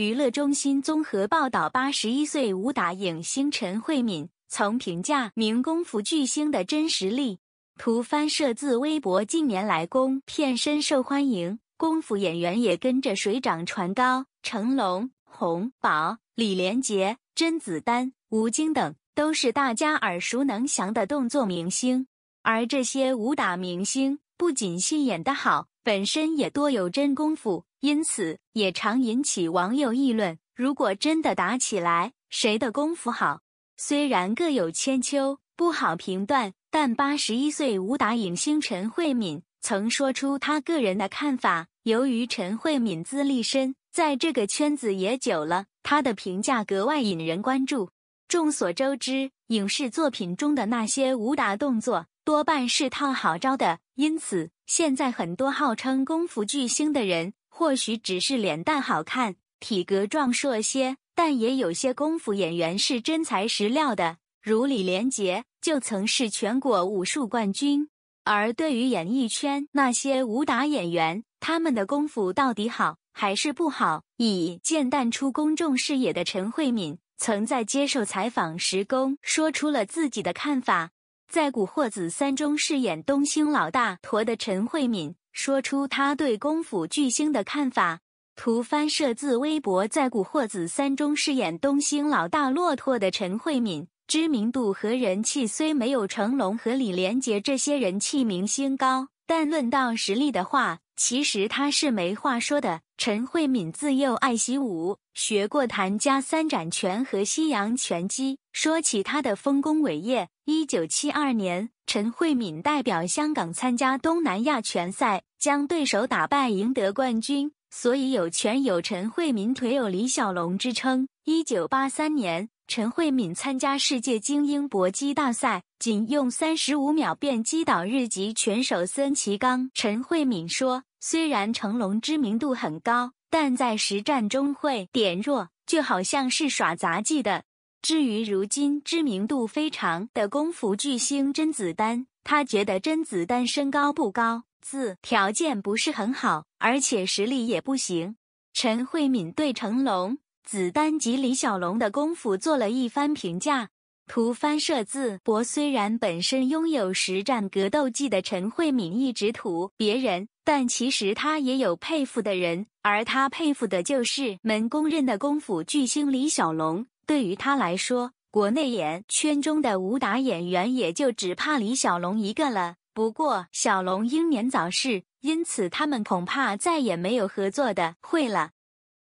娱乐中心综合报道：八十一岁武打影星陈慧敏曾评价名功夫巨星的真实力。图翻摄自微博。近年来，功骗片深受欢迎，功夫演员也跟着水涨船高。成龙、洪宝、李连杰、甄子丹、吴京等都是大家耳熟能详的动作明星。而这些武打明星不仅戏演得好，本身也多有真功夫。因此，也常引起网友议论：如果真的打起来，谁的功夫好？虽然各有千秋，不好评断。但八十一岁武打影星陈慧敏曾说出他个人的看法。由于陈慧敏资历深，在这个圈子也久了，他的评价格外引人关注。众所周知，影视作品中的那些武打动作多半是套好招的，因此现在很多号称功夫巨星的人。或许只是脸蛋好看，体格壮硕些，但也有些功夫演员是真材实料的，如李连杰就曾是全国武术冠军。而对于演艺圈那些武打演员，他们的功夫到底好还是不好？已渐淡出公众视野的陈慧敏，曾在接受采访时公说出了自己的看法。在《古惑仔三》中饰演东星老大陀的陈慧敏。说出他对功夫巨星的看法。图翻设自微博。在《古惑仔3》中饰演东星老大骆驼的陈惠敏，知名度和人气虽没有成龙和李连杰这些人气明星高，但论到实力的话，其实他是没话说的。陈惠敏自幼爱习武，学过谭家三斩拳和西洋拳击。说起他的丰功伟业，一九七二年。陈慧敏代表香港参加东南亚拳赛，将对手打败，赢得冠军，所以有拳有陈慧敏腿有李小龙之称。一九八三年，陈慧敏参加世界精英搏击大赛，仅用三十五秒便击倒日籍拳手森崎刚。陈慧敏说：“虽然成龙知名度很高，但在实战中会点弱，就好像是耍杂技的。”至于如今知名度非常的功夫巨星甄子丹，他觉得甄子丹身高不高，字条件不是很好，而且实力也不行。陈慧敏对成龙、子丹及李小龙的功夫做了一番评价。图翻设字博虽然本身拥有实战格斗技的陈慧敏一直图别人，但其实他也有佩服的人，而他佩服的就是门公认的功夫巨星李小龙。对于他来说，国内演圈中的武打演员也就只怕李小龙一个了。不过，小龙英年早逝，因此他们恐怕再也没有合作的会了。